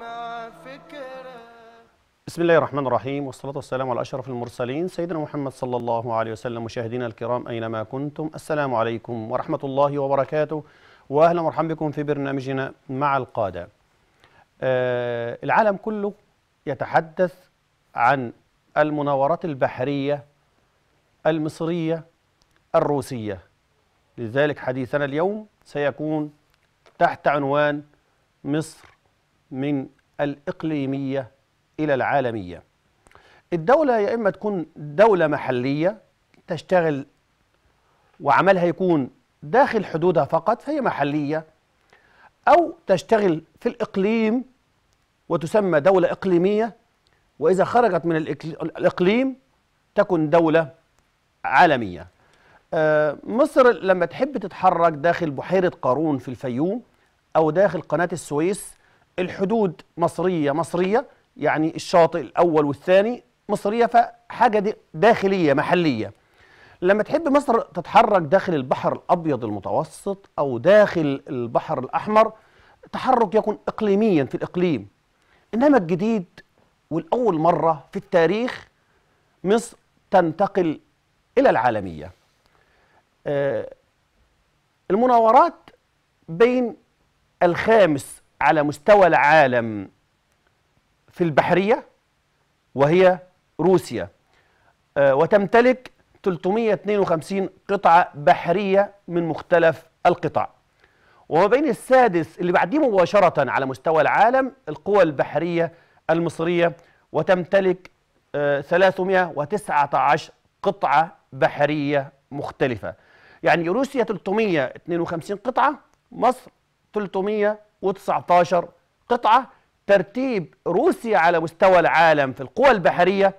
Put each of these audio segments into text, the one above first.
مع فكرة بسم الله الرحمن الرحيم والصلاة والسلام على أشرف المرسلين سيدنا محمد صلى الله عليه وسلم مشاهدينا الكرام أينما كنتم السلام عليكم ورحمة الله وبركاته وأهلا ومرحبا بكم في برنامجنا مع القادة آه العالم كله يتحدث عن المناورات البحرية المصرية الروسية لذلك حديثنا اليوم سيكون تحت عنوان مصر من الإقليمية إلى العالمية الدولة يا إما تكون دولة محلية تشتغل وعملها يكون داخل حدودها فقط فهي محلية أو تشتغل في الإقليم وتسمى دولة إقليمية وإذا خرجت من الإقليم تكن دولة عالمية آه، مصر لما تحب تتحرك داخل بحيرة قارون في الفيوم أو داخل قناة السويس الحدود مصرية مصرية يعني الشاطئ الأول والثاني مصرية فحاجة دي داخلية محلية لما تحب مصر تتحرك داخل البحر الأبيض المتوسط أو داخل البحر الأحمر تحرك يكون إقليميا في الإقليم إنما الجديد والأول مرة في التاريخ مصر تنتقل إلى العالمية آه، المناورات بين الخامس على مستوى العالم في البحرية وهي روسيا آه، وتمتلك 352 قطعة بحرية من مختلف القطع وما بين السادس اللي بعديه مباشرة على مستوى العالم القوى البحرية المصرية وتمتلك 319 آه، قطعة بحرية مختلفة يعني روسيا 352 قطعة مصر 300 و19 قطعة ترتيب روسيا على مستوى العالم في القوى البحرية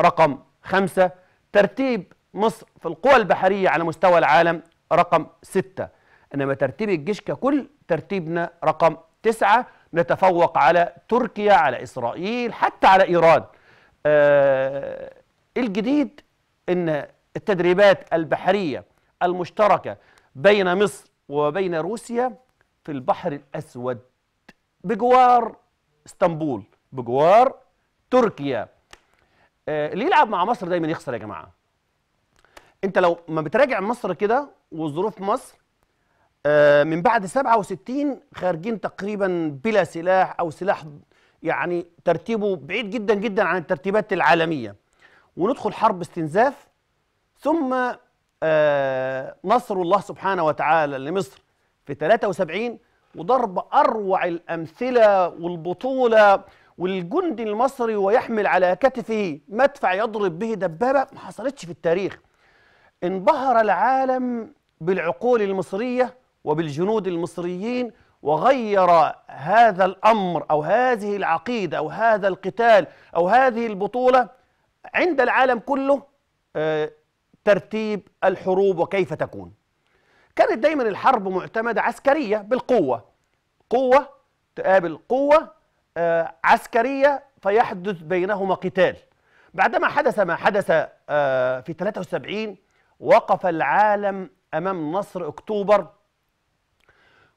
رقم خمسة ترتيب مصر في القوى البحرية على مستوى العالم رقم ستة إنما ترتيب الجيش ككل ترتيبنا رقم تسعة نتفوق على تركيا على إسرائيل حتى على إيران آه الجديد إن التدريبات البحرية المشتركة بين مصر وبين روسيا في البحر الأسود بجوار اسطنبول بجوار تركيا آه اللي يلعب مع مصر دايما يخسر يا جماعة انت لو ما بتراجع مصر كده وظروف مصر آه من بعد 67 خارجين تقريبا بلا سلاح او سلاح يعني ترتيبه بعيد جدا جدا عن الترتيبات العالمية وندخل حرب استنزاف ثم آه نصر الله سبحانه وتعالى لمصر في 73 وضرب أروع الأمثلة والبطولة والجندي المصري ويحمل على كتفه مدفع يضرب به دبابة ما حصلتش في التاريخ انبهر العالم بالعقول المصرية وبالجنود المصريين وغير هذا الأمر أو هذه العقيدة أو هذا القتال أو هذه البطولة عند العالم كله آه، ترتيب الحروب وكيف تكون كانت دايما الحرب معتمدة عسكرية بالقوة قوة تقابل قوة آه عسكرية فيحدث بينهما قتال بعدما حدث ما حدث آه في 73 وقف العالم أمام نصر أكتوبر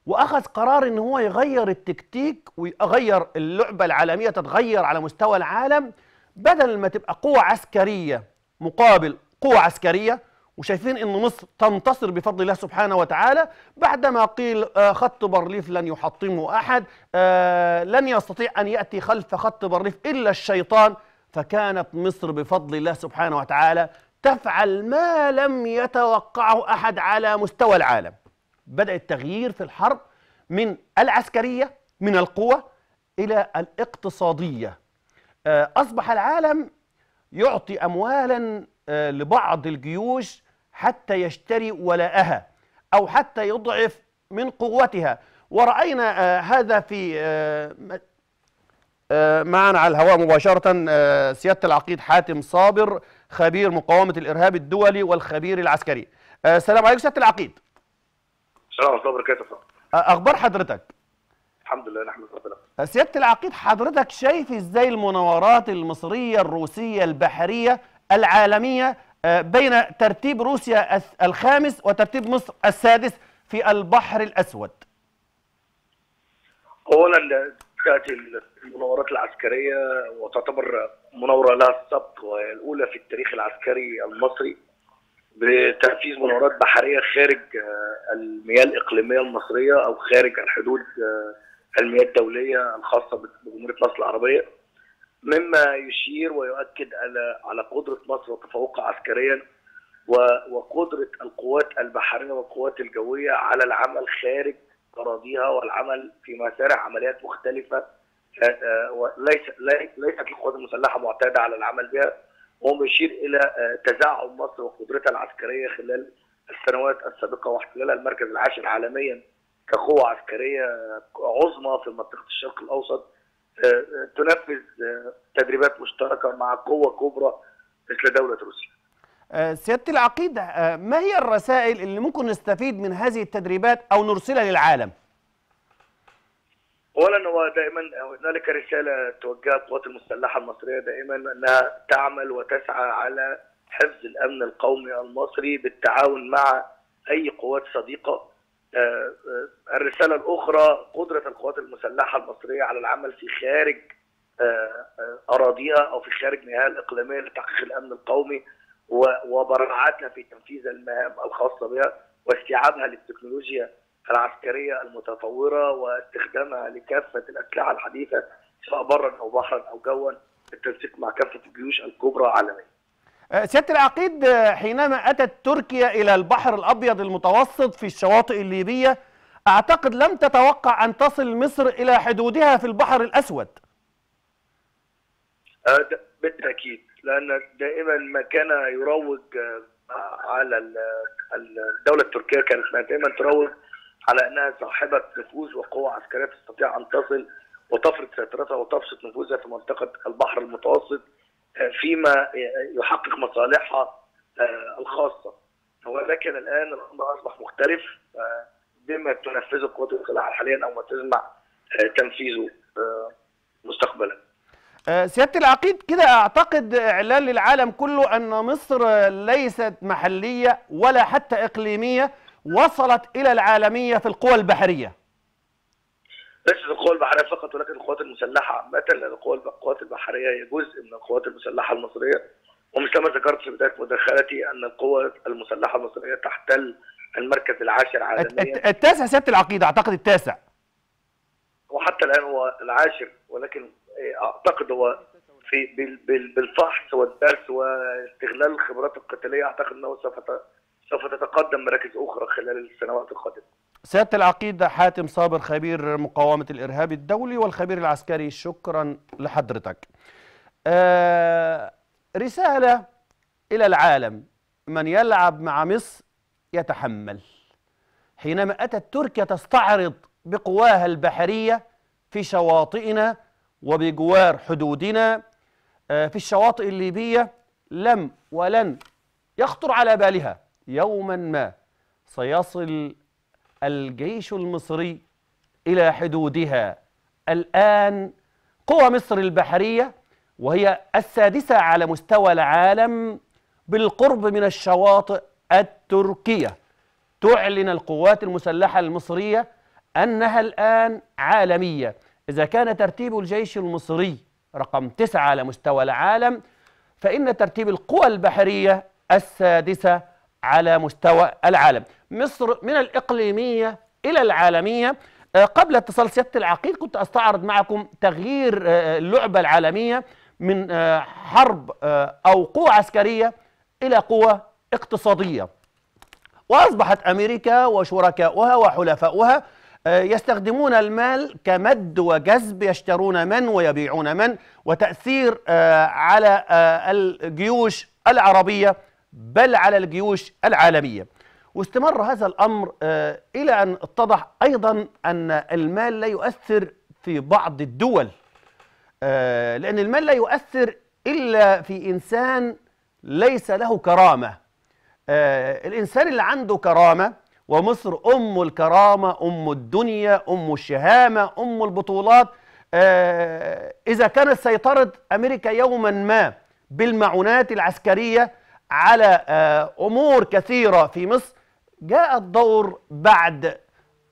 وأخذ قرار إن هو يغير التكتيك ويغير اللعبة العالمية تتغير على مستوى العالم بدل ما تبقى قوة عسكرية مقابل قوة عسكرية وشايفين ان مصر تنتصر بفضل الله سبحانه وتعالى بعدما قيل آه، خط بارليف لن يحطمه احد آه، لن يستطيع ان ياتي خلف خط بارليف الا الشيطان فكانت مصر بفضل الله سبحانه وتعالى تفعل ما لم يتوقعه احد على مستوى العالم بدا التغيير في الحرب من العسكريه من القوه الى الاقتصاديه آه، اصبح العالم يعطي اموالا آه، لبعض الجيوش حتى يشتري ولاءها أو حتى يضعف من قوتها ورأينا آه، هذا في آه، معنا على الهواء مباشرة سيادة العقيد حاتم صابر خبير مقاومة الإرهاب الدولي والخبير العسكري السلام عليكم سيادة العقيد السلام عليكم وبركاته أخبار حضرتك الحمد لله نحمد ربنا سيادة العقيد حضرتك شايف إزاي المناورات المصرية الروسية البحرية العالمية آه، بين ترتيب روسيا الخامس وترتيب مصر السادس في البحر الأسود أولا تأتي المناورات العسكرية وتعتبر مناورة لها السبق وهي الأولى في التاريخ العسكري المصري بتنفيذ مناورات بحرية خارج آه، المياه الإقليمية المصرية أو خارج الحدود آه، المياه الدولية الخاصة بجمهورية مصر العربية مما يشير ويؤكد على على قدره مصر وتفوقها عسكريا وقدره القوات البحريه والقوات الجويه على العمل خارج اراضيها والعمل في مسارح عمليات مختلفه آه، آه، وليس ليست القوات المسلحه معتاده على العمل بها وهو يشير الى آه، تزعم مصر وقدرتها العسكريه خلال السنوات السابقه واحتلالها المركز العاشر عالميا كقوه عسكريه عظمى في منطقه الشرق الاوسط آه، آه، تنفذ آه، تدريبات مشتركه مع قوه كبرى مثل دوله روسيا. سياده العقيده ما هي الرسائل اللي ممكن نستفيد من هذه التدريبات او نرسلها للعالم؟ اولا هو دائما هنالك رساله توجهها القوات المسلحه المصريه دائما انها تعمل وتسعى على حفظ الامن القومي المصري بالتعاون مع اي قوات صديقه آه، آه، الرساله الاخرى قدره القوات المسلحه المصريه على العمل في خارج آه، اراضيها او في خارج نهاية الاقليميه لتحقيق الامن القومي وبراعتها في تنفيذ المهام الخاصه بها واستيعابها للتكنولوجيا العسكريه المتطوره واستخدامها لكافه الاسلحه الحديثه سواء برا او بحرا او جوا التنسيق مع كافه الجيوش الكبرى عالميا. آه، سيادة العقيد آه، حينما أتت تركيا إلى البحر الأبيض المتوسط في الشواطئ الليبية أعتقد لم تتوقع أن تصل مصر إلى حدودها في البحر الأسود آه، بالتأكيد لأن دائما ما كان يروج على الدولة التركية كانت دائما تروج على أنها صاحبة نفوذ وقوة عسكرية تستطيع أن تصل وتفرض سيطرتها وتفرض نفوذها في منطقة البحر المتوسط فيما يحقق مصالحها آه، الخاصه ولكن الان الامر اصبح مختلف آه، بما تنفذه قوات الاصلاح حاليا او ما تسمع آه، تنفيذه مستقبلا. سياده العقيد كده اعتقد اعلان للعالم كله ان مصر ليست محليه ولا حتى اقليميه وصلت الى العالميه في القوى البحريه. ليست القوى البحريه فقط ولكن القوات المسلحه عامه لان القوات البحريه هي جزء من القوات المسلحه المصريه ومثل ما ذكرت في بدايه مداخلتي ان القوى المسلحه المصريه تحتل المركز العاشر عالميا التاسع سياده العقيده اعتقد التاسع وحتى الان هو العاشر ولكن إيه، اعتقد هو في بالفحص والدرس واستغلال الخبرات القتاليه اعتقد انه سوف سوف تتقدم مراكز اخرى خلال السنوات القادمه سيادة العقيد حاتم صابر خبير مقاومة الإرهاب الدولي والخبير العسكري شكرا لحضرتك آه رسالة إلى العالم من يلعب مع مصر يتحمل حينما أتت تركيا تستعرض بقواها البحرية في شواطئنا وبجوار حدودنا آه في الشواطئ الليبية لم ولن يخطر على بالها يوما ما سيصل الجيش المصري إلى حدودها الآن قوى مصر البحرية وهي السادسة على مستوى العالم بالقرب من الشواطئ التركية تعلن القوات المسلحة المصرية أنها الآن عالمية إذا كان ترتيب الجيش المصري رقم تسعة على مستوى العالم فإن ترتيب القوى البحرية السادسة على مستوى العالم مصر من الإقليمية إلى العالمية آه، قبل اتصال سيادة العقيد كنت أستعرض معكم تغيير آه، اللعبة العالمية من آه، حرب أو قوة عسكرية إلى قوة اقتصادية وأصبحت أمريكا وشركاؤها وحلفاؤها يستخدمون المال كمد وجذب يشترون من ويبيعون من وتأثير على الجيوش العربية بل على الجيوش العالمية واستمر هذا الأمر آه، إلى أن اتضح أيضا أن المال لا يؤثر في بعض الدول آه، لأن المال لا يؤثر إلا في إنسان ليس له كرامة آه، الإنسان اللي عنده كرامة ومصر أم الكرامة أم الدنيا أم الشهامة أم البطولات إذا كانت سيطرة أمريكا يوما ما بالمعونات العسكرية على أمور كثيرة في مصر جاء الدور بعد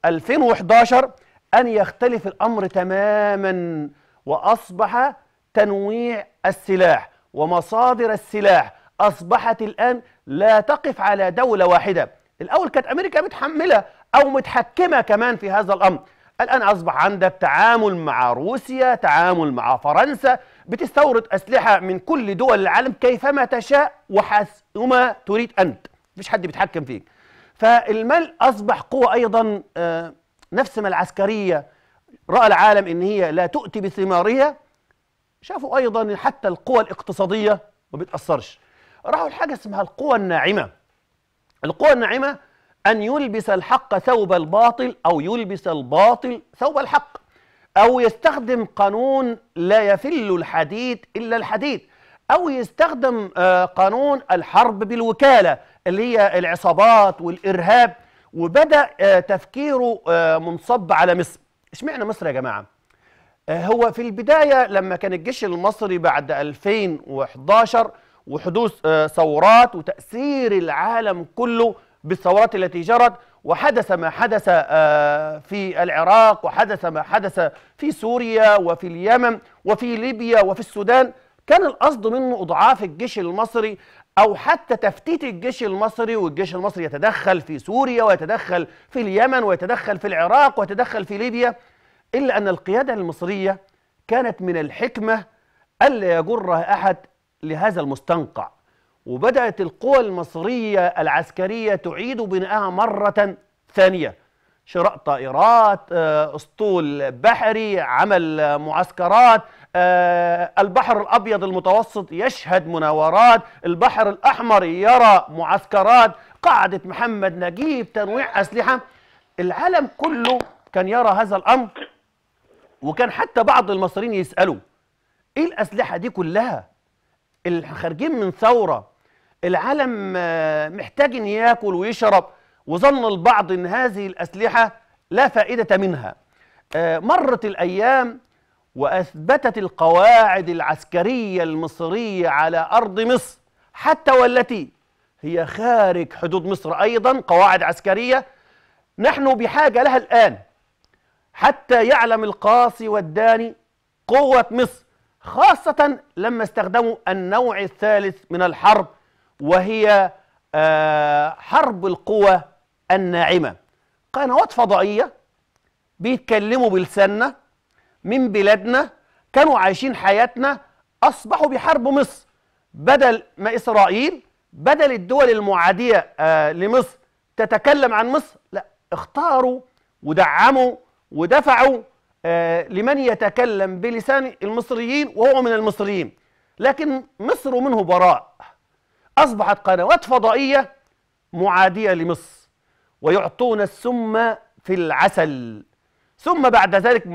2011 أن يختلف الأمر تماما وأصبح تنويع السلاح ومصادر السلاح أصبحت الآن لا تقف على دولة واحدة الأول كانت أمريكا متحملة أو متحكمة كمان في هذا الأمر الآن أصبح عندك تعامل مع روسيا تعامل مع فرنسا بتستورد أسلحة من كل دول العالم كيفما تشاء وحسب ما تريد أنت مش حد بيتحكم فيك فالمال أصبح قوة أيضا آه، نفس ما العسكرية رأى العالم إن هي لا تؤتي بثمارها شافوا أيضا حتى القوى الاقتصادية ما بتأثرش راحوا لحاجة اسمها القوى الناعمة القوى الناعمة أن يلبس الحق ثوب الباطل أو يلبس الباطل ثوب الحق أو يستخدم قانون لا يفل الحديد إلا الحديد أو يستخدم آه، قانون الحرب بالوكالة اللي هي العصابات والإرهاب وبدأ آه، تفكيره آه، منصب على مصر اشمعنى مصر يا جماعة؟ آه، هو في البداية لما كان الجيش المصري بعد 2011 وحدوث ثورات وتأثير العالم كله بالثورات التي جرت وحدث ما حدث في العراق وحدث ما حدث في سوريا وفي اليمن وفي ليبيا وفي السودان كان القصد منه اضعاف الجيش المصري أو حتى تفتيت الجيش المصري والجيش المصري يتدخل في سوريا ويتدخل في اليمن ويتدخل في العراق ويتدخل في ليبيا إلا أن القيادة المصرية كانت من الحكمة ألا يجرها أحد لهذا المستنقع وبدأت القوى المصرية العسكرية تعيد بناءها مرة ثانية شراء طائرات آه، أسطول بحري عمل معسكرات آه، البحر الأبيض المتوسط يشهد مناورات البحر الأحمر يرى معسكرات قاعدة محمد نجيب تنويع أسلحة العالم كله كان يرى هذا الأمر وكان حتى بعض المصريين يسألوا إيه الأسلحة دي كلها الخارجين من ثورة العالم آه، محتاج إن يأكل ويشرب وظن البعض إن هذه الأسلحة لا فائدة منها آه، مرت الأيام وأثبتت القواعد العسكرية المصرية على أرض مصر حتى والتي هي خارج حدود مصر أيضا قواعد عسكرية نحن بحاجة لها الآن حتى يعلم القاصي والداني قوة مصر خاصة لما استخدموا النوع الثالث من الحرب وهي آه، حرب القوى الناعمة قنوات فضائية بيتكلموا بلساننا من بلادنا كانوا عايشين حياتنا أصبحوا بيحاربوا مصر بدل ما إسرائيل بدل الدول المعادية آه لمصر تتكلم عن مصر لا اختاروا ودعموا ودفعوا آه لمن يتكلم بلسان المصريين وهو من المصريين لكن مصر منه براء أصبحت قنوات فضائية معادية لمصر ويعطون السم في العسل ثم بعد ذلك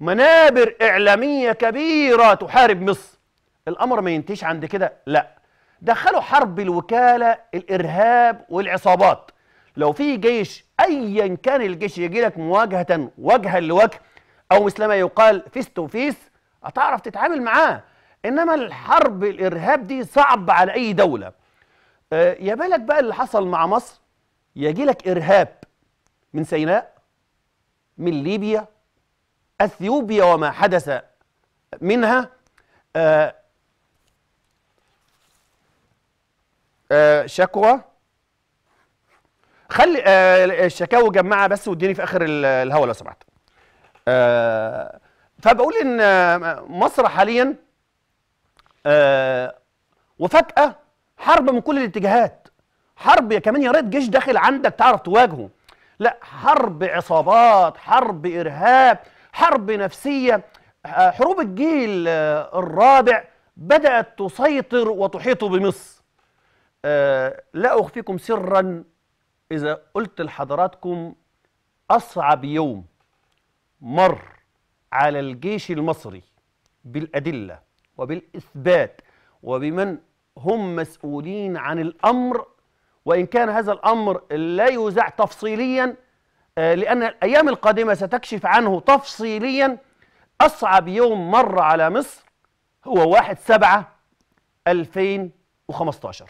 منابر إعلامية كبيرة تحارب مصر الأمر ما ينتهيش عند كده لا دخلوا حرب الوكالة الإرهاب والعصابات لو في جيش أيا كان الجيش يجي لك مواجهة وجها لوجه أو مثل ما يقال فيس تو فيس هتعرف تتعامل معاه إنما الحرب الإرهاب دي صعب على أي دولة آه يا بالك بقى اللي حصل مع مصر يجي لك إرهاب من سيناء من ليبيا اثيوبيا وما حدث منها آه، آه، شكوى خلي آه، الشكاوى جمعها بس واديني في اخر الهوا لو سمحت فبقول ان مصر حاليا وفجاه حرب من كل الاتجاهات حرب كمان يا ريت جيش داخل عندك تعرف تواجهه لا حرب عصابات حرب ارهاب حرب نفسية آه، حروب الجيل آه، الرابع بدأت تسيطر وتحيط بمصر آه، لا أخفيكم سرا إذا قلت لحضراتكم أصعب يوم مر على الجيش المصري بالأدلة وبالإثبات وبمن هم مسؤولين عن الأمر وإن كان هذا الأمر لا يوزع تفصيلياً آه، لأن الأيام القادمة ستكشف عنه تفصيليا أصعب يوم مر على مصر هو 1 7 2015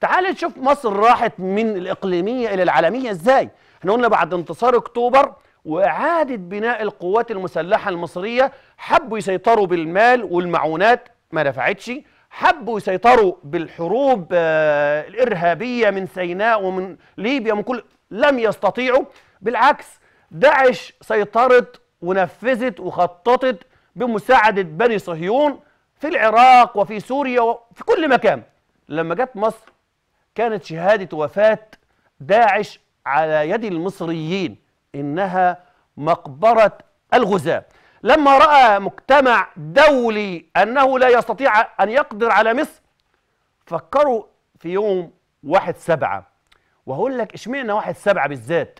تعال نشوف مصر راحت من الإقليمية إلى العالمية إزاي احنا قلنا بعد انتصار أكتوبر وإعادة بناء القوات المسلحة المصرية حبوا يسيطروا بالمال والمعونات ما نفعتش حبوا يسيطروا بالحروب آه، الإرهابية من سيناء ومن ليبيا ومن كل لم يستطيعوا بالعكس داعش سيطرت ونفذت وخططت بمساعدة بني صهيون في العراق وفي سوريا وفي كل مكان لما جت مصر كانت شهادة وفاة داعش على يد المصريين إنها مقبرة الغزاة لما رأى مجتمع دولي أنه لا يستطيع أن يقدر على مصر فكروا في يوم واحد سبعة وهقول لك اشمعنى واحد سبعة بالذات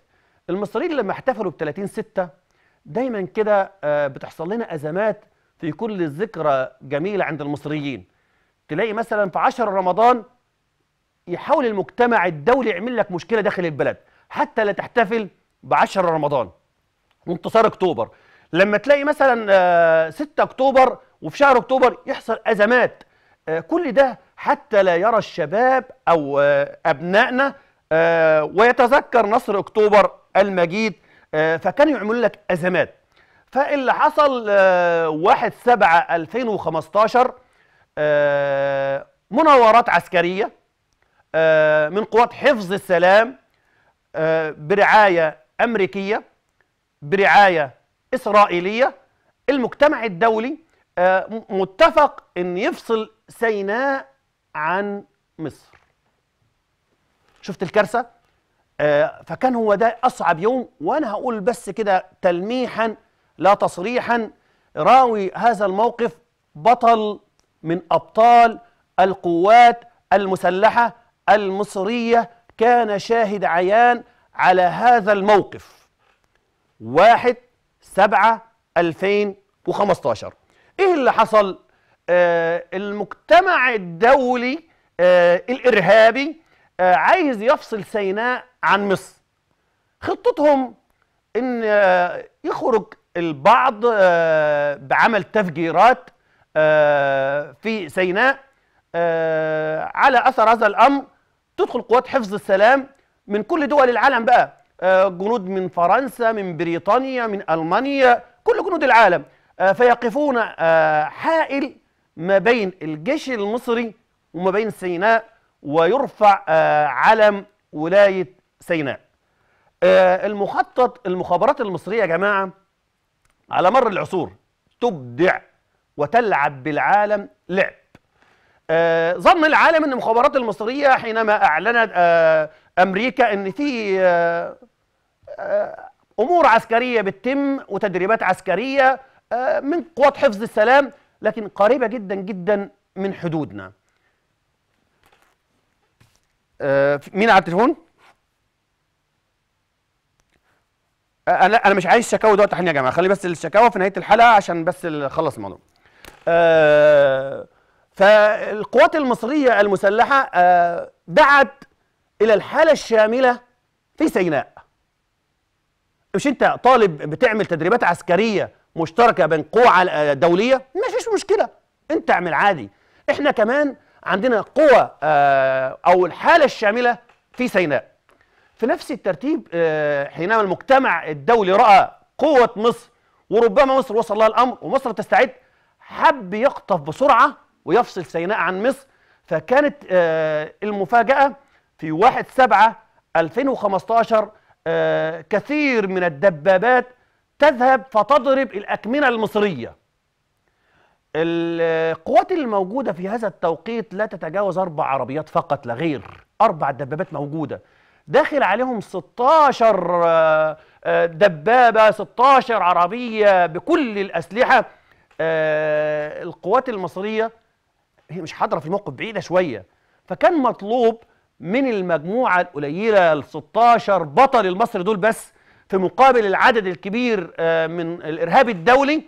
المصريين لما احتفلوا ب 30 6 دايما كده آه، بتحصل لنا ازمات في كل ذكرى جميله عند المصريين تلاقي مثلا في 10 رمضان يحاول المجتمع الدولي يعمل لك مشكله داخل البلد حتى لا تحتفل ب 10 رمضان وانتصار اكتوبر لما تلاقي مثلا 6 آه، اكتوبر وفي شهر اكتوبر يحصل ازمات آه، كل ده حتى لا يرى الشباب او ابنائنا ويتذكر نصر اكتوبر المجيد آه، فكانوا يعملوا لك أزمات فاللي حصل 1 7 2015 مناورات عسكرية آه، من قوات حفظ السلام آه، برعاية أمريكية برعاية إسرائيلية المجتمع الدولي متفق أن يفصل سيناء عن مصر شفت الكارثة؟ آه، فكان هو ده أصعب يوم وأنا هقول بس كده تلميحا لا تصريحا راوي هذا الموقف بطل من أبطال القوات المسلحة المصرية كان شاهد عيان على هذا الموقف واحد سبعة 2015 إيه اللي حصل؟ آه المجتمع الدولي آه الإرهابي آه عايز يفصل سيناء عن مصر خطتهم ان آه، يخرج البعض آه، بعمل تفجيرات آه، في سيناء على اثر هذا الامر تدخل قوات حفظ السلام من كل دول العالم بقى جنود من فرنسا من بريطانيا من المانيا كل جنود العالم فيقفون حائل ما بين الجيش المصري وما بين سيناء ويرفع علم ولايه سيناء آه، المخطط المخابرات المصرية يا جماعة على مر العصور تبدع وتلعب بالعالم لعب آه، ظن العالم ان المخابرات المصريه حينما اعلنت آه، امريكا ان في امور عسكريه بتتم وتدريبات عسكريه من قوات حفظ السلام لكن قريبه جدا جدا من حدودنا مين على التليفون انا انا مش عايز شكاوى دلوقتي حالا يا جماعه خلي بس الشكاوى في نهايه الحلقه عشان بس نخلص الموضوع آه فالقوات المصريه المسلحه آه دعت الى الحاله الشامله في سيناء مش انت طالب بتعمل تدريبات عسكريه مشتركه بين قوى دوليه ما فيش مشكله انت اعمل عادي احنا كمان عندنا قوى آه او الحاله الشامله في سيناء في نفس الترتيب آه، حينما المجتمع الدولي رأى قوة مصر وربما مصر وصل لها الأمر ومصر تستعد حب يقطف بسرعة ويفصل سيناء عن مصر فكانت آه، المفاجأة في 1 7 2015 كثير من الدبابات تذهب فتضرب الأكمنة المصرية القوات الموجودة في هذا التوقيت لا تتجاوز أربع عربيات فقط لا غير أربع دبابات موجودة داخل عليهم 16 آه، آه، دبابة 16 عربية بكل الأسلحة آه، القوات المصرية هي مش حاضرة في الموقف بعيدة شوية فكان مطلوب من المجموعة القليلة ال 16 بطل المصري دول بس في مقابل العدد الكبير من الإرهاب الدولي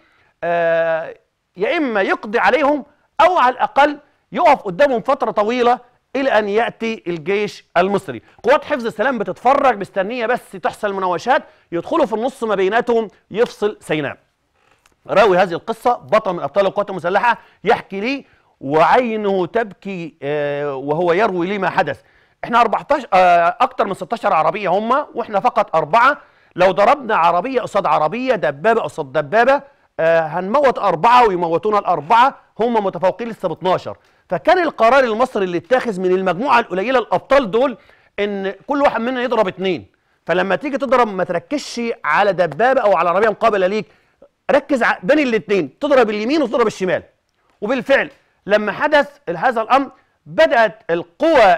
يا إما يقضي عليهم أو على الأقل يقف قدامهم فترة طويلة الى ان ياتي الجيش المصري قوات حفظ السلام بتتفرج مستنيه بس تحصل مناوشات يدخلوا في النص ما بيناتهم يفصل سيناء راوي هذه القصه بطل من ابطال القوات المسلحه يحكي لي وعينه تبكي آه، وهو يروي لي ما حدث احنا 14 آه، اكتر من 16 عربيه هم واحنا فقط اربعه لو ضربنا عربيه قصاد عربيه دبابه قصاد دبابه آه، هنموت اربعه ويموتونا الاربعه هم متفوقين لسه ب 12 فكان القرار المصري اللي اتاخذ من المجموعه القليله الابطال دول ان كل واحد منا يضرب اتنين فلما تيجي تضرب ما تركزش على دبابه او على عربيه مقابله ليك ركز بين الاثنين تضرب اليمين وتضرب الشمال وبالفعل لما حدث هذا الامر بدات القوى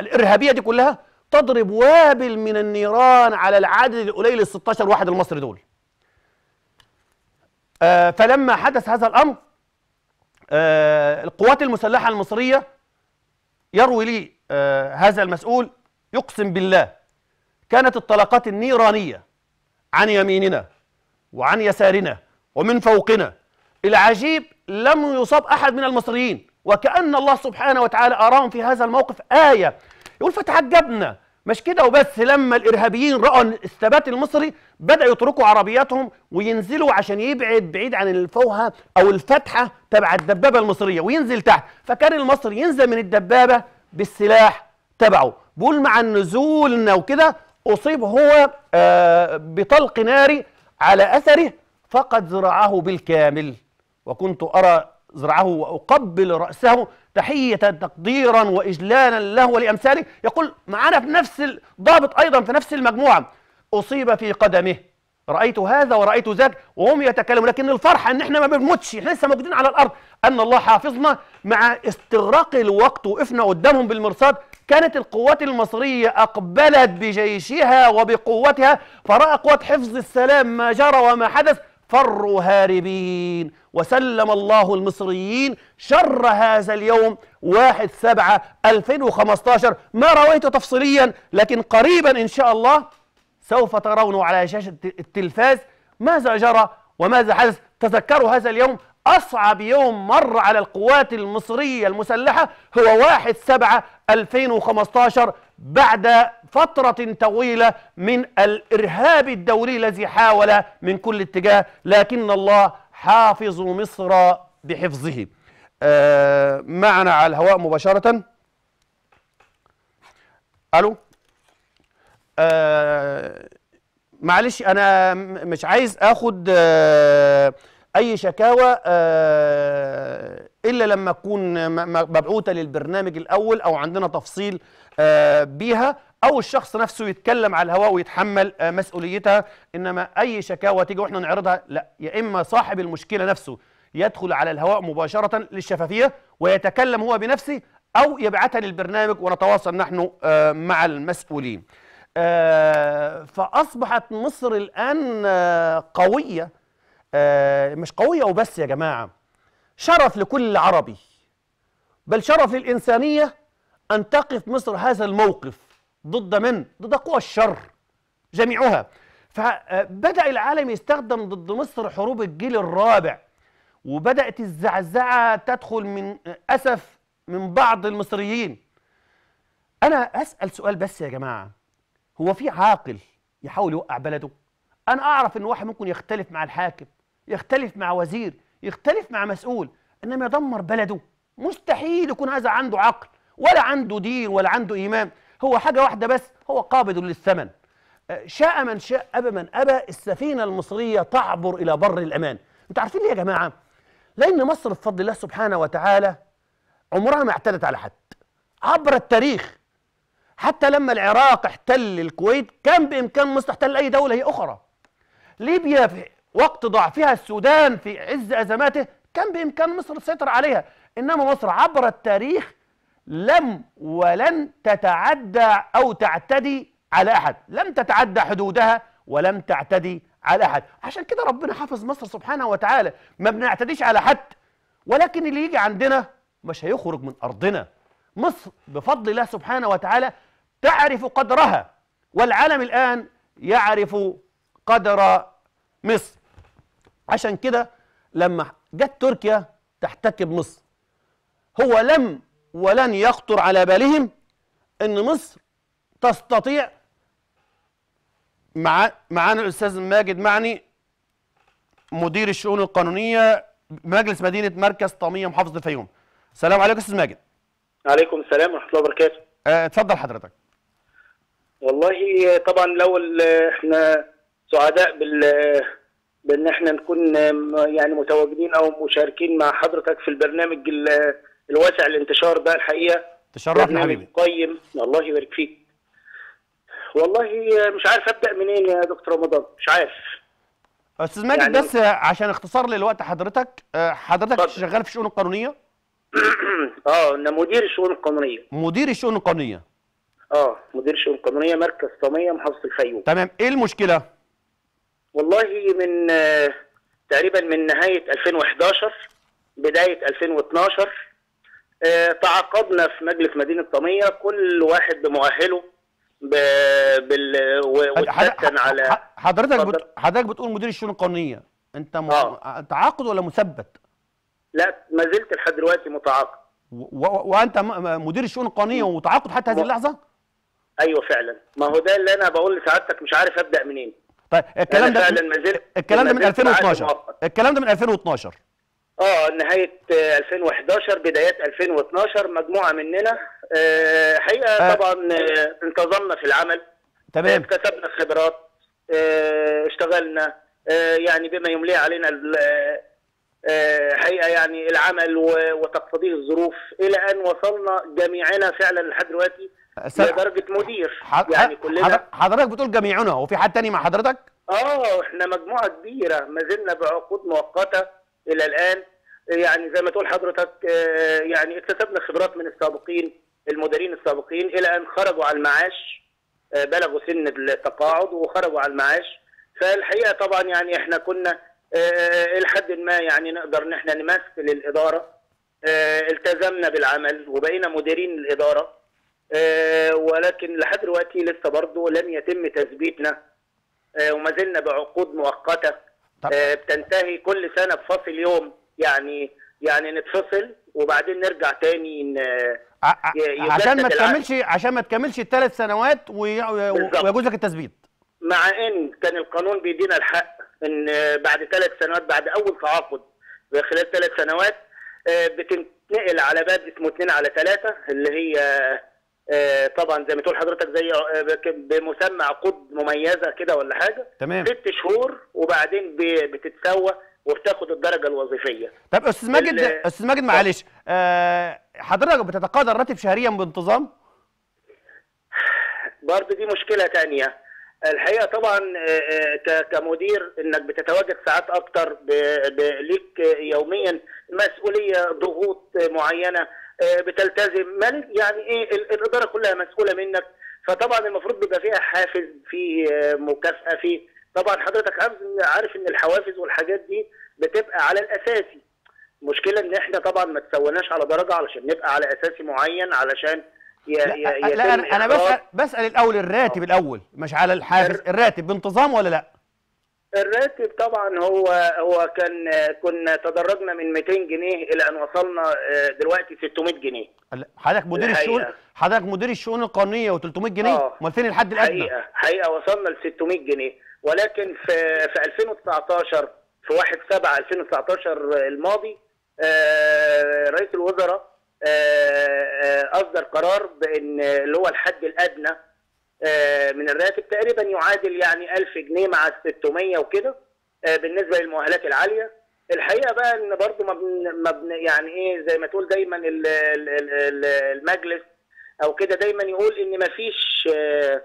الارهابيه دي كلها تضرب وابل من النيران على العدد القليل ال 16 واحد المصري دول فلما حدث هذا الامر آه، القوات المسلحة المصرية يروي لي آه، هذا المسؤول يقسم بالله كانت الطلقات النيرانية عن يميننا وعن يسارنا ومن فوقنا العجيب لم يصاب أحد من المصريين وكأن الله سبحانه وتعالى أراهم في هذا الموقف آية يقول فتعجبنا مش كده وبس لما الارهابيين راوا الثبات المصري بداوا يتركوا عربياتهم وينزلوا عشان يبعد بعيد عن الفوهه او الفتحه تبع الدبابه المصريه وينزل تحت فكان المصري ينزل من الدبابه بالسلاح تبعه بيقول مع نزولنا وكده اصيب هو آه بطلق ناري على اثره فقد زرعه بالكامل وكنت ارى زرعه واقبل راسه تحية تقديرا وإجلالا له ولأمثاله يقول معنا في نفس الضابط أيضا في نفس المجموعة أصيب في قدمه رأيت هذا ورأيت ذاك وهم يتكلمون لكن الفرحة إن إحنا ما بنموتش إحنا لسه موجودين على الأرض أن الله حافظنا مع استغراق الوقت وقفنا قدامهم بالمرصاد كانت القوات المصرية أقبلت بجيشها وبقوتها فرأى قوات حفظ السلام ما جرى وما حدث فروا هاربين وسلم الله المصريين شر هذا اليوم 1 7 2015 ما رويته تفصيليا لكن قريبا إن شاء الله سوف ترون على شاشة التلفاز ماذا جرى وماذا حدث تذكروا هذا اليوم أصعب يوم مر على القوات المصرية المسلحة هو 1 7 2015 بعد فترة طويلة من الإرهاب الدولي الذي حاول من كل اتجاه لكن الله حافظ مصر بحفظه آه معنا على الهواء مباشرة ألو آه معلش أنا مش عايز أخد آه أي شكاوى آه إلا لما تكون مبعوثة للبرنامج الأول أو عندنا تفصيل آه، بيها او الشخص نفسه يتكلم على الهواء ويتحمل آه، مسؤوليتها انما اي شكاوى تيجي واحنا نعرضها لا يا اما صاحب المشكله نفسه يدخل على الهواء مباشره للشفافيه ويتكلم هو بنفسه او يبعثها للبرنامج ونتواصل نحن آه، مع المسؤولين فاصبحت مصر الان قويه مش قويه وبس يا جماعه شرف لكل عربي بل شرف للانسانيه أن تقف مصر هذا الموقف ضد من؟ ضد قوى الشر جميعها فبدأ آه، العالم يستخدم ضد مصر حروب الجيل الرابع وبدأت الزعزعة تدخل من أسف من بعض المصريين أنا أسأل سؤال بس يا جماعة هو في عاقل يحاول يوقع بلده؟ أنا أعرف إن واحد ممكن يختلف مع الحاكم يختلف مع وزير يختلف مع مسؤول إنما يدمر بلده مستحيل يكون هذا عنده عقل ولا عنده دين ولا عنده إمام هو حاجة واحدة بس هو قابض للثمن آه، شاء من شاء أبى من أبى السفينة المصرية تعبر إلى بر الأمان أنتوا عارفين ليه يا جماعة؟ لأن مصر بفضل الله سبحانه وتعالى عمرها ما اعتدت على حد عبر التاريخ حتى لما العراق احتل الكويت كان بإمكان مصر تحتل أي دولة هي أخرى ليبيا في وقت ضعفها السودان في عز أزماته كان بإمكان مصر تسيطر عليها إنما مصر عبر التاريخ لم ولن تتعدى أو تعتدي على أحد لم تتعدى حدودها ولم تعتدي على أحد عشان كده ربنا حافظ مصر سبحانه وتعالى ما بنعتديش على حد ولكن اللي يجي عندنا مش هيخرج من أرضنا مصر بفضل الله سبحانه وتعالى تعرف قدرها والعالم الآن يعرف قدر مصر عشان كده لما جت تركيا تحتك مصر هو لم ولن يخطر على بالهم ان مصر تستطيع مع معانا الاستاذ ماجد معني مدير الشؤون القانونيه مجلس مدينه مركز طميه محافظه الفيوم السلام عليكم استاذ ماجد عليكم السلام ورحمه الله وبركاته آه، اتفضل حضرتك والله طبعا الاول احنا سعداء بال بان احنا نكون يعني متواجدين او مشاركين مع حضرتك في البرنامج الواسع الانتشار ده الحقيقه تشرفنا حبيبي قيم الله يبارك فيك والله مش عارف ابدا منين يا دكتور رمضان مش عارف استاذ ماجد يعني بس عشان اختصار للوقت حضرتك آه، حضرتك طبعا. شغال في الشؤون القانونيه اه انا مدير الشؤون القانونيه مدير الشؤون القانونيه اه مدير الشؤون القانونيه مركز طاميه محافظه الفيوم تمام ايه المشكله والله من آه، تقريبا من نهايه 2011 بدايه 2012 آه، تعاقدنا في مجلس مدينه طميه كل واحد بمؤهله ب... بال على حضرتك بت... حضرتك بتقول مدير الشؤون القانونيه انت م... آه. تعاقد ولا مثبت؟ لا ما زلت لحد دلوقتي متعاقد و... و... وانت م... مدير الشؤون القانونيه ومتعاقد حتى هذه اللحظه؟ ايوه فعلا ما هو ده اللي انا بقول لسعادتك مش عارف ابدا منين طيب الكلام ده فعلا ما زلت الكلام ده من 2012 الكلام ده من 2012 اه نهايه 2011 بدايات 2012 مجموعه مننا آه، حقيقه آه. طبعا آه، انتظمنا في العمل تمام اكتسبنا خبرات اشتغلنا يعني بما يمليه علينا حقيقه يعني العمل وتقتضيه الظروف الى ان وصلنا جميعنا فعلا لحد دلوقتي لدرجه مدير حض... يعني كلنا حضرتك بتقول جميعنا وفي حد تاني مع حضرتك؟ اه احنا مجموعه كبيره ما زلنا بعقود مؤقته الى الان يعني زي ما تقول حضرتك آه، يعني اكتسبنا خبرات من السابقين المديرين السابقين الى ان خرجوا على المعاش آه، بلغوا سن التقاعد وخرجوا على المعاش فالحقيقه طبعا يعني احنا كنا آه، الى حد ما يعني نقدر ان احنا نمثل الاداره التزمنا بالعمل وبقينا مديرين الاداره ولكن لحد دلوقتي لسه برضه لم يتم تثبيتنا وما زلنا بعقود مؤقته آه بتنتهي كل سنه بفصل يوم يعني يعني نتفصل وبعدين نرجع تاني عشان ما تكملش عشان ما تكملش الثلاث سنوات ويجوز لك التثبيت مع ان كان القانون بيدينا الحق ان آه، بعد ثلاث سنوات بعد اول تعاقد خلال ثلاث سنوات آه، بتنتقل على باب اسمه اثنين على ثلاثه اللي هي آه، طبعا زي ما تقول حضرتك زي آه، بمسمى عقود مميزه كده ولا حاجه تمام ست شهور وبعدين بتتسوى وبتاخد الدرجه الوظيفيه طب استاذ ماجد استاذ ماجد معلش آه، حضرتك بتتقاضى الراتب شهريا بانتظام برضه دي مشكله ثانيه الحقيقه طبعا كمدير انك بتتواجد ساعات اكتر ليك يوميا مسؤوليه ضغوط معينه آه، بتلتزم مالك يعني ايه الاداره كلها مسؤوله منك فطبعا المفروض بيبقى فيها حافز في آه، مكافاه في طبعا حضرتك عارف ان الحوافز والحاجات دي بتبقى على الاساسي مشكله ان احنا طبعا ما تسوناش على درجه علشان نبقى على اساسي معين علشان لا, لا انا بسال بسال الاول الراتب آه. الاول مش على الحافز الراتب بانتظام ولا لا الراتب طبعا هو هو كان كنا تدرجنا من 200 جنيه الى ان وصلنا آه، دلوقتي 600 جنيه حضرتك مدير الشؤون حضرتك مدير الشؤون القانونيه و300 جنيه آه. امال فين الحد الادنى حقيقه حقيقه وصلنا ل 600 جنيه ولكن في في 2019 في 1 7 2019 الماضي آه، رئيس الوزراء اصدر قرار بان اللي هو الحد الادنى آه، من الراتب تقريبا يعادل يعني 1000 جنيه مع 600 وكده آه، بالنسبه للمؤهلات العاليه الحقيقه بقى ان برضو ما يعني ايه زي ما تقول دايما المجلس او كده دايما يقول ان ما فيش آه،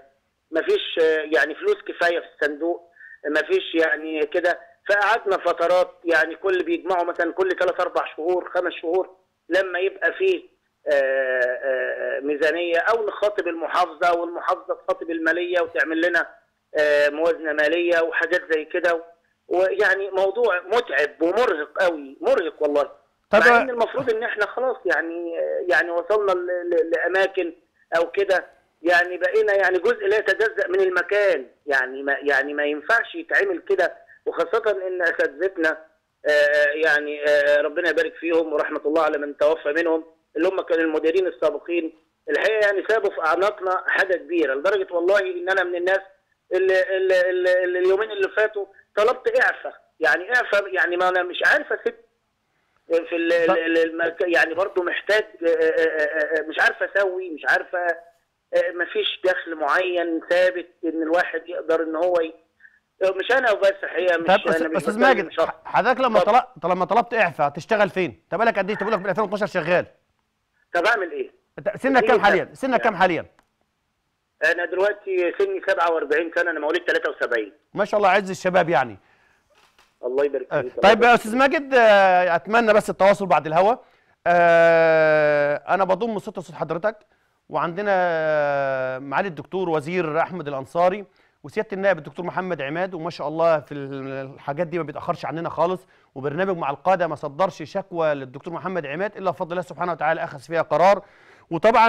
ما فيش يعني فلوس كفايه في الصندوق ما فيش يعني كده فقعدنا فترات يعني كل بيجمعوا مثلا كل ثلاث اربع شهور خمس شهور لما يبقى فيه آه، آه، آه، ميزانيه او نخاطب المحافظه والمحافظه تخاطب الماليه وتعمل لنا موازنه ماليه وحاجات زي كده ويعني موضوع متعب ومرهق قوي مرهق والله طبعا. مع ان المفروض ان احنا خلاص يعني يعني وصلنا لاماكن او كده يعني بقينا يعني جزء لا يتجزا من المكان يعني ما يعني ما ينفعش يتعمل كده وخاصه ان اساتذتنا يعني ربنا يبارك فيهم ورحمه الله على من توفى منهم اللي هم كانوا المديرين السابقين الحقيقه يعني سابوا في اعناقنا حاجه كبيره لدرجه والله ان انا من الناس اللي, اللي, اللي, اللي اليومين اللي فاتوا طلبت اعفاء يعني اعفاء يعني ما انا مش عارف اسيب في الـ يعني برضه محتاج آه، آه، آه، مش عارف اسوي مش عارفه مفيش دخل معين ثابت ان الواحد يقدر ان هو ي... مش انا وبس الحقيقه مش طيب انا استاذ ماجد حضرتك لما طلبت لما طلبت اعفاء تشتغل فين؟ طب بالك قد ايه؟ طب لك من 2012 شغال طب اعمل ايه؟ سنك كام حاليا؟ سنك كام يعني حاليا؟ انا دلوقتي سني 47 سنه انا مواليد 73 ما شاء الله عز الشباب يعني الله يبارك فيك آه، طيب يا استاذ ماجد آه، اتمنى بس التواصل بعد الهوا آه، انا بضم صوت حضرتك وعندنا معالي الدكتور وزير احمد الانصاري وسياده النائب الدكتور محمد عماد وما شاء الله في الحاجات دي ما بيتاخرش عننا خالص وبرنامج مع القاده ما صدرش شكوى للدكتور محمد عماد الا بفضل الله سبحانه وتعالى اخذ فيها قرار وطبعا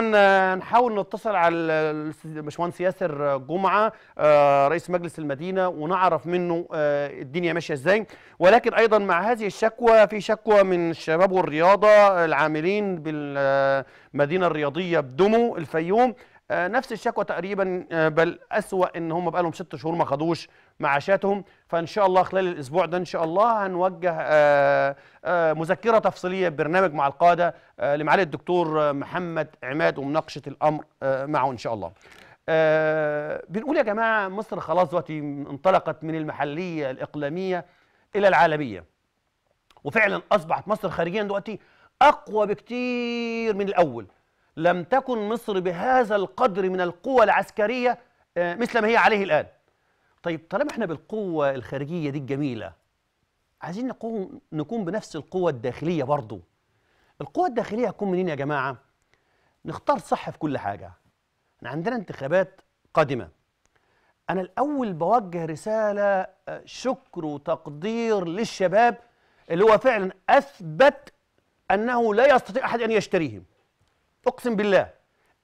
هنحاول آه، نتصل على المشوان ياسر جمعه آه، رئيس مجلس المدينه ونعرف منه آه، الدنيا ماشيه ازاي ولكن ايضا مع هذه الشكوى في شكوى من الشباب والرياضه العاملين بالمدينه الرياضيه بدمو الفيوم آه، نفس الشكوى تقريبا آه، بل اسوا ان هم بقالهم ست شهور ما خدوش معاشاتهم فان شاء الله خلال الاسبوع ده ان شاء الله هنوجه آه، مذكره تفصيليه ببرنامج مع القاده لمعالي الدكتور محمد عماد ومناقشه الامر معه ان شاء الله بنقول يا جماعه مصر خلاص دلوقتي انطلقت من المحليه الاقليميه الى العالميه وفعلا اصبحت مصر خارجيا دلوقتي اقوى بكتير من الاول لم تكن مصر بهذا القدر من القوة العسكرية آه، مثل ما هي عليه الآن طيب طالما احنا بالقوة الخارجية دي الجميلة عايزين نقوم نكون بنفس القوة الداخلية برضو القوة الداخلية هتكون منين يا جماعة؟ نختار صح في كل حاجة احنا عندنا انتخابات قادمة أنا الأول بوجه رسالة آه، شكر وتقدير للشباب اللي هو فعلا أثبت أنه لا يستطيع أحد أن يشتريهم اقسم بالله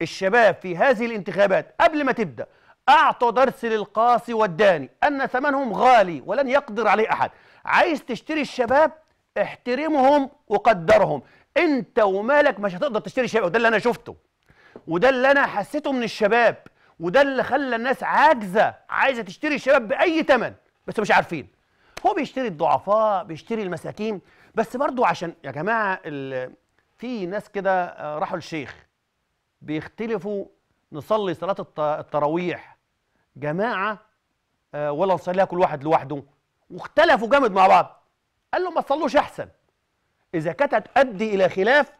الشباب في هذه الانتخابات قبل ما تبدا اعطى درس للقاصي والداني ان ثمنهم غالي ولن يقدر عليه احد عايز تشتري الشباب احترمهم وقدرهم انت ومالك مش هتقدر تشتري الشباب وده اللي انا شفته وده اللي انا حسيته من الشباب وده اللي خلى الناس عاجزه عايزه تشتري الشباب باي ثمن بس مش عارفين هو بيشتري الضعفاء بيشتري المساكين بس برضو عشان يا جماعه في ناس كده آه، راحوا الشيخ بيختلفوا نصلي صلاة التراويح جماعة آه، ولا نصليها كل واحد لوحده واختلفوا جامد مع بعض قال له ما تصلوش أحسن إذا كانت هتؤدي إلى خلاف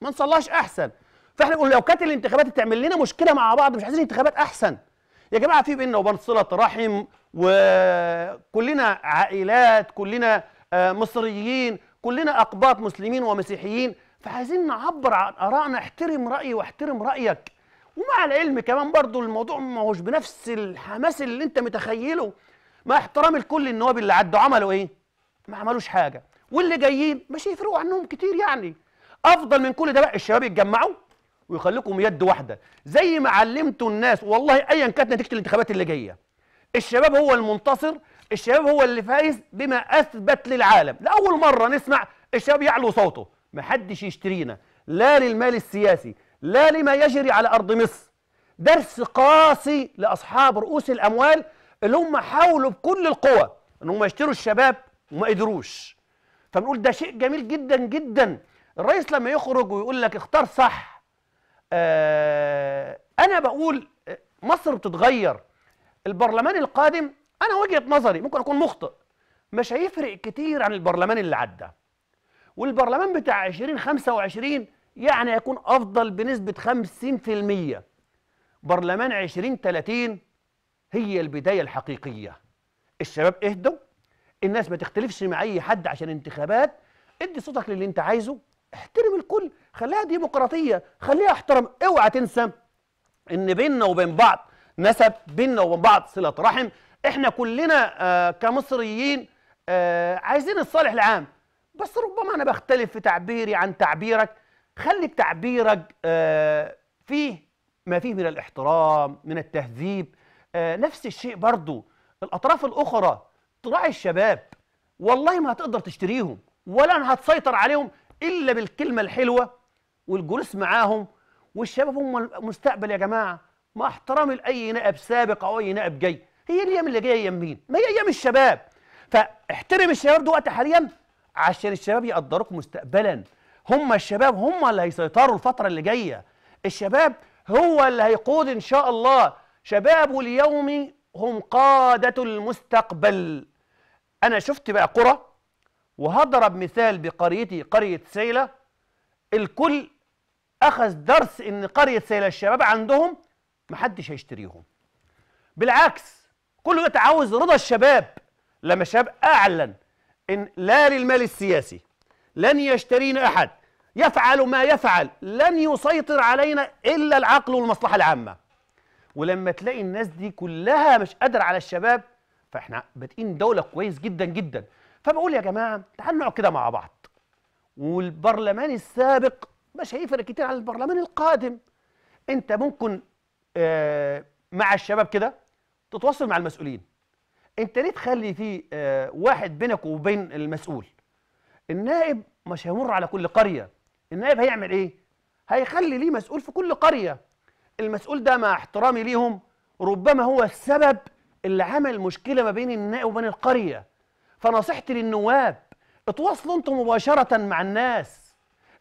ما نصليهاش أحسن فإحنا بنقول لو كانت الانتخابات تعمل لنا مشكلة مع بعض مش عايزين انتخابات أحسن يا جماعة في بيننا وبين صلة رحم وكلنا عائلات كلنا آه، مصريين كلنا أقباط مسلمين ومسيحيين فعايزين نعبر عن ارائنا احترم رايي واحترم رايك ومع العلم كمان برضو الموضوع ما هوش بنفس الحماس اللي انت متخيله مع احترام الكل النواب اللي عدوا عملوا ايه ما عملوش حاجه واللي جايين مش يفرقوا عنهم كتير يعني افضل من كل ده بقى الشباب يتجمعوا ويخليكم يد واحده زي ما علمتوا الناس والله ايا كانت نتيجه الانتخابات اللي جايه الشباب هو المنتصر الشباب هو اللي فايز بما اثبت للعالم لاول مره نسمع الشباب يعلو صوته محدش يشترينا لا للمال السياسي لا لما يجري على أرض مصر درس قاسي لأصحاب رؤوس الأموال اللي هم حاولوا بكل القوى ان هم يشتروا الشباب وما قدروش فبنقول ده شيء جميل جدا جدا الرئيس لما يخرج ويقول لك اختار صح آه انا بقول آه، مصر بتتغير البرلمان القادم انا وجهه نظري ممكن اكون مخطئ مش هيفرق كتير عن البرلمان اللي عدى والبرلمان بتاع 2025 يعني هيكون أفضل بنسبة 50% برلمان 2030 هي البداية الحقيقية الشباب اهدوا الناس ما تختلفش مع أي حد عشان انتخابات ادي صوتك للي انت عايزه احترم الكل خليها ديمقراطية خليها احترام اوعى تنسى ان بيننا وبين بعض نسب بيننا وبين بعض صلة رحم احنا كلنا آه كمصريين آه عايزين الصالح العام بس ربما انا بختلف في تعبيري عن تعبيرك خليك تعبيرك آه، فيه ما فيه من الاحترام من التهذيب آه، نفس الشيء برضو الاطراف الاخرى تراعي الشباب والله ما هتقدر تشتريهم ولا هتسيطر عليهم الا بالكلمه الحلوه والجلوس معاهم والشباب هم المستقبل يا جماعه مع احترامي لاي نائب سابق او اي نائب جاي هي الايام اللي جايه ايام مين ما هي ايام الشباب فاحترم الشباب دلوقتي حاليا عشان الشباب يقدروك مستقبلا هم الشباب هم اللي هيسيطروا الفترة اللي جاية الشباب هو اللي هيقود إن شاء الله شباب اليوم هم قادة المستقبل أنا شفت بقى قرى وهضرب مثال بقريتي قرية سيلة الكل أخذ درس إن قرية سيلة الشباب عندهم محدش هيشتريهم بالعكس كله يتعاوز رضا الشباب لما شاب أعلن إن لا للمال السياسي لن يشترينا أحد يفعل ما يفعل لن يسيطر علينا إلا العقل والمصلحة العامة ولما تلاقي الناس دي كلها مش قادرة على الشباب فإحنا بادئين دولة كويس جدا جدا فبقول يا جماعة تعالوا نقعد كده مع بعض والبرلمان السابق مش هيفرق كتير عن البرلمان القادم انت ممكن آه، مع الشباب كده تتواصل مع المسؤولين انت ليه تخلي في آه، واحد بينك وبين المسؤول النائب مش هيمر على كل قريه النائب هيعمل ايه هيخلي ليه مسؤول في كل قريه المسؤول ده مع احترامي ليهم ربما هو السبب اللي عمل مشكله ما بين النائب وبين القريه فنصيحتي للنواب اتواصلوا انتم مباشره مع الناس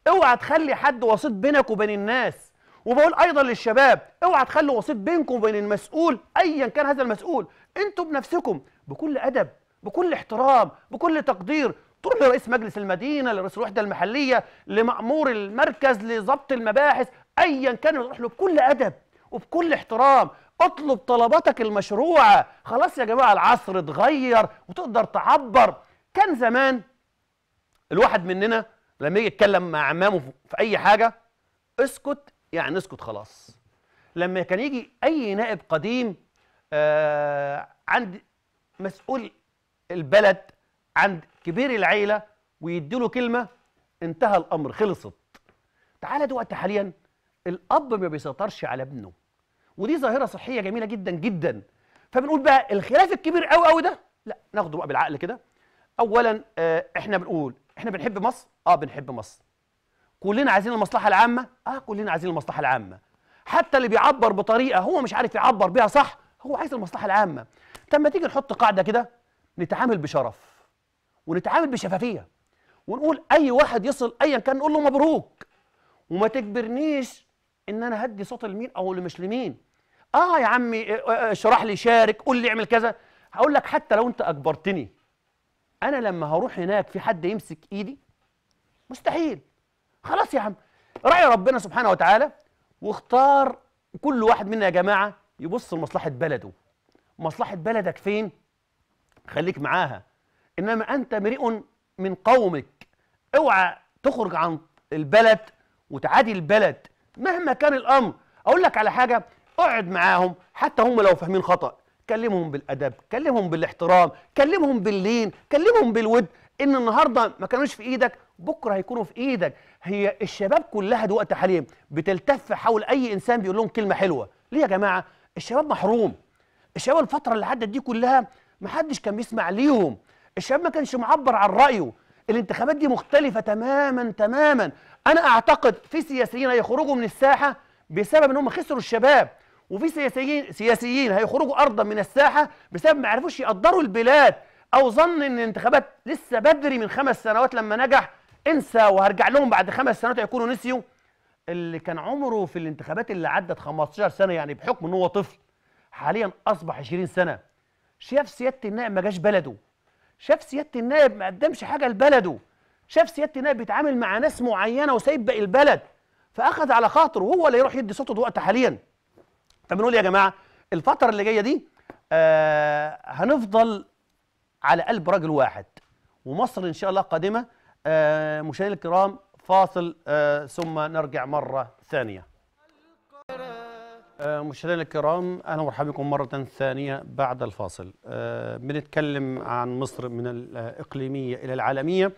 اوعى تخلي حد وسيط بينك وبين الناس وبقول ايضا للشباب اوعى تخلي وسيط بينكم وبين المسؤول ايا كان هذا المسؤول انتوا بنفسكم بكل ادب بكل احترام بكل تقدير تروح لرئيس مجلس المدينه لرئيس الوحده المحليه لمامور المركز لضبط المباحث ايا كان تروح له بكل ادب وبكل احترام اطلب طلباتك المشروعه خلاص يا جماعه العصر اتغير وتقدر تعبر كان زمان الواحد مننا لما يجي يتكلم مع عمامه في اي حاجه اسكت يعني اسكت خلاص لما كان يجي اي نائب قديم آه، عند مسؤول البلد عند كبير العيله ويديله كلمه انتهى الامر خلصت تعالى دلوقتي حاليا الاب ما بيسيطرش على ابنه ودي ظاهره صحيه جميله جدا جدا فبنقول بقى الخلاف الكبير قوي قوي ده لا ناخده بقى بالعقل كده اولا آه احنا بنقول احنا بنحب مصر اه بنحب مصر كلنا عايزين المصلحه العامه اه كلنا عايزين المصلحه العامه حتى اللي بيعبر بطريقه هو مش عارف يعبر بيها صح هو عايز المصلحه العامه طب ما تيجي نحط قاعده كده نتعامل بشرف ونتعامل بشفافيه ونقول اي واحد يصل ايا كان نقول له مبروك وما تجبرنيش ان انا هدي صوت لمين او اللي مش لمين اه يا عمي آه، آه، آه، اشرح لي شارك قول لي اعمل كذا هقول لك حتى لو انت اجبرتني انا لما هروح هناك في حد يمسك ايدي مستحيل خلاص يا عم رأي ربنا سبحانه وتعالى واختار كل واحد منا يا جماعه يبص لمصلحه بلده مصلحه بلدك فين خليك معاها انما انت امرئ من قومك اوعى تخرج عن البلد وتعادي البلد مهما كان الامر اقول لك على حاجه اقعد معاهم حتى هم لو فاهمين خطا كلمهم بالادب كلمهم بالاحترام كلمهم باللين كلمهم بالود ان النهارده ما كانوش في ايدك بكره هيكونوا في ايدك هي الشباب كلها دلوقتي حاليا بتلتف حول اي انسان بيقول لهم كلمه حلوه ليه يا جماعه الشباب محروم الشباب الفتره اللي عدت دي كلها ما حدش كان بيسمع ليهم الشباب ما كانش معبر عن رايه الانتخابات دي مختلفه تماما تماما انا اعتقد في سياسيين هيخرجوا من الساحه بسبب انهم خسروا الشباب وفي سياسيين سياسيين هيخرجوا ارضا من الساحه بسبب ما عرفوش يقدروا البلاد او ظن ان الانتخابات لسه بدري من خمس سنوات لما نجح انسى وهرجع لهم بعد خمس سنوات هيكونوا نسيوا اللي كان عمره في الانتخابات اللي عدت 15 سنه يعني بحكم ان هو طفل حاليا اصبح 20 سنه شاف سياده النائب ما جاش بلده شاف سياده النائب ما قدمش حاجه لبلده شاف سياده النائب بيتعامل مع ناس معينه وسايب باقي البلد فاخذ على خاطره وهو اللي يروح يدي صوته وقت حاليا فبنقول إيه يا جماعه الفتره اللي جايه دي آه هنفضل على قلب راجل واحد ومصر ان شاء الله قادمه آه مشاهدينا الكرام فاصل آه، ثم نرجع مرة ثانية آه، مشاهدينا الكرام اهلا ومرحبا بكم مره ثانيه بعد الفاصل آه، بنتكلم عن مصر من الاقليميه الى العالميه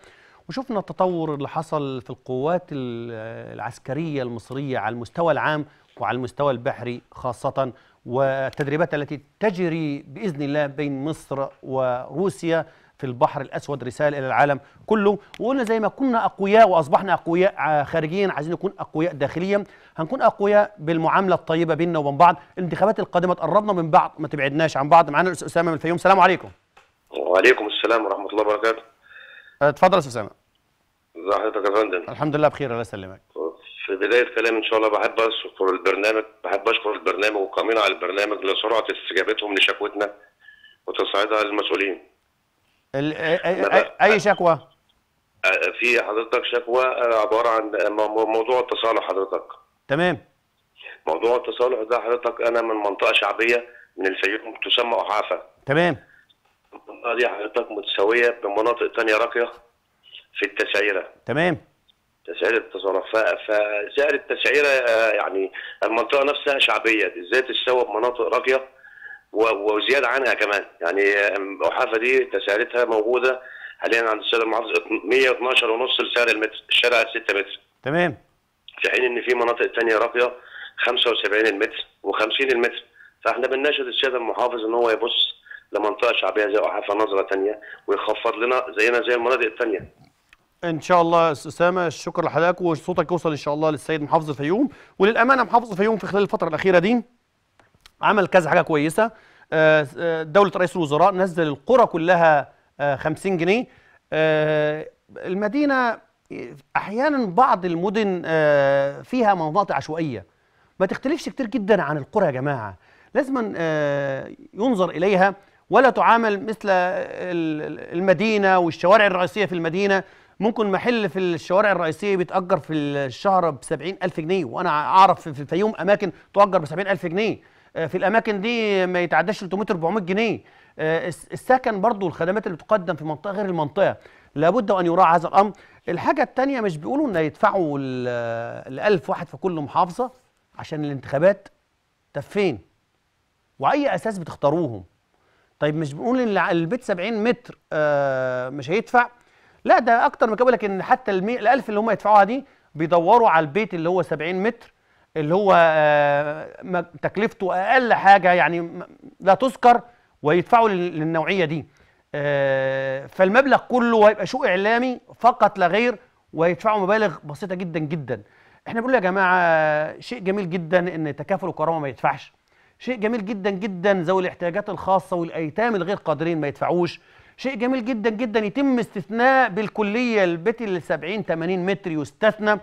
وشفنا التطور اللي حصل في القوات العسكريه المصريه على المستوى العام وعلى المستوى البحري خاصه والتدريبات التي تجري باذن الله بين مصر وروسيا في البحر الأسود رسالة إلى العالم كله وقلنا زي ما كنا أقوياء وأصبحنا أقوياء آه، خارجيا عايزين نكون أقوياء داخليا هنكون أقوياء بالمعاملة الطيبة بيننا وبين بعض الانتخابات القادمة تقربنا من بعض ما تبعدناش عن بعض معانا الأستاذ أسامة من الفيوم السلام عليكم وعليكم السلام ورحمة الله وبركاته آه، اتفضل يا أستاذ أسامة ازي حضرتك يا فندم الحمد لله بخير الله يسلمك في بداية كلام إن شاء الله بحب أشكر البرنامج بحب أشكر البرنامج والقائمين على البرنامج لسرعة استجابتهم لشكوتنا وتصعيدها للمسؤولين اي شكوى؟ في حضرتك شكوى عباره عن موضوع التصالح حضرتك تمام موضوع التصالح ده حضرتك انا من منطقه شعبيه من الفيوم تسمى احافه تمام المنطقه دي حضرتك متساويه بمناطق ثانيه راقيه في التسعيره تمام تسعيره التصالح فسعر التسعيره آه، يعني المنطقه نفسها شعبيه ازاي تتساوى بمناطق راقيه وزياده عنها كمان يعني الحافه دي تسعيرتها موجوده حاليا عند السيد المحافظ 112 ونص لسعر المتر الشارع 6 متر تمام في حين ان في مناطق ثانيه راقيه 75 المتر و50 المتر فاحنا بنناشد السيد المحافظ ان هو يبص لمنطقه شعبيه زي احافه نظره ثانيه ويخفض لنا زينا زي المناطق الثانيه ان شاء الله اسامه الشكر لحضرتك وصوتك يوصل ان شاء الله للسيد محافظ الفيوم وللامانه محافظ الفيوم في خلال الفتره الاخيره دي عمل كذا حاجه كويسه آه، آه، دوله رئيس الوزراء نزل القرى كلها 50 آه، جنيه المدينه احيانا بعض المدن فيها مناطق عشوائيه ما تختلفش كتير جدا عن القرى يا جماعه لازم ينظر اليها ولا تعامل مثل المدينه والشوارع الرئيسيه في المدينه ممكن محل في الشوارع الرئيسيه بيتاجر في الشهر ب 70000 جنيه وانا اعرف في الفيوم اماكن تؤجر ب 70000 جنيه آه، في الاماكن دي ما يتعداش 300 400 جنيه آه، السكن برضو الخدمات اللي بتقدم في منطقه غير المنطقه لابد وان يراعى هذا الامر الحاجه الثانيه مش بيقولوا ان يدفعوا ال 1000 واحد في كل محافظه عشان الانتخابات طب فين واي اساس بتختاروهم طيب مش بنقول ان البيت 70 متر آه مش هيدفع لا ده اكتر من كده لك ان حتى ال 1000 اللي هم يدفعوها دي بيدوروا على البيت اللي هو 70 متر اللي هو آه، تكلفته اقل حاجه يعني لا تذكر ويدفعوا للنوعيه دي آه، فالمبلغ كله هيبقى شو اعلامي فقط لا غير ويدفعوا مبالغ بسيطه جدا جدا احنا بنقول يا جماعه شيء جميل جدا ان تكافل الكرامه ما يدفعش شيء جميل جدا جدا ذوي الاحتياجات الخاصه والايتام الغير قادرين ما يدفعوش شيء جميل جدا جدا يتم استثناء بالكليه البيت ال 70 80 متر يستثنى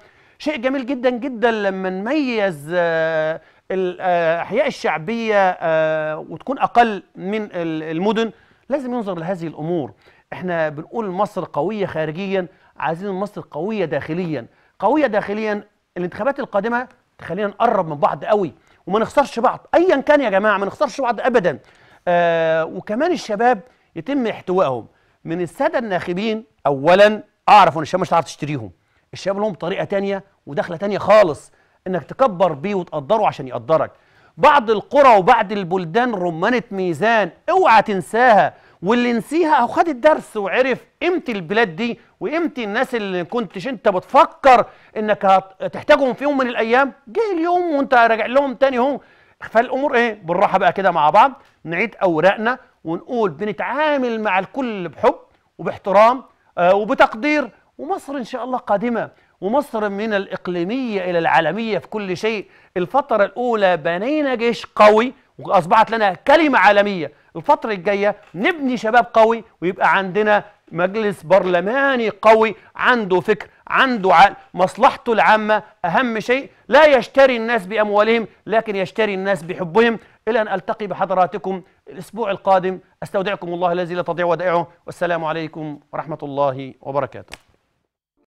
شيء جميل جدا جدا لما نميز آه، الاحياء آه، الشعبيه آه، وتكون اقل من المدن لازم ينظر لهذه الامور احنا بنقول مصر قويه خارجيا عايزين مصر قويه داخليا قويه داخليا الانتخابات القادمه تخلينا نقرب من بعض قوي وما نخسرش بعض ايا كان يا جماعه ما نخسرش بعض ابدا آه وكمان الشباب يتم احتوائهم من الساده الناخبين اولا اعرف ان الشباب مش هتعرف تشتريهم الشباب لهم طريقه تانية ودخله تانية خالص انك تكبر بيه وتقدره عشان يقدرك بعض القرى وبعض البلدان رمانه ميزان اوعى تنساها واللي نسيها او خد الدرس وعرف قيمه البلاد دي وقيمه الناس اللي كنتش انت بتفكر انك هتحتاجهم في يوم من الايام جه اليوم وانت راجع لهم تاني اهو فالامور ايه بالراحه بقى كده مع بعض نعيد اوراقنا ونقول بنتعامل مع الكل بحب وباحترام آه وبتقدير ومصر إن شاء الله قادمة ومصر من الإقليمية إلى العالمية في كل شيء الفترة الأولى بنينا جيش قوي وأصبحت لنا كلمة عالمية الفترة الجاية نبني شباب قوي ويبقى عندنا مجلس برلماني قوي عنده فكر عنده عقل مصلحته العامة أهم شيء لا يشتري الناس بأموالهم لكن يشتري الناس بحبهم إلى أن ألتقي بحضراتكم الأسبوع القادم أستودعكم الله الذي لا تضيع ودائعه والسلام عليكم ورحمة الله وبركاته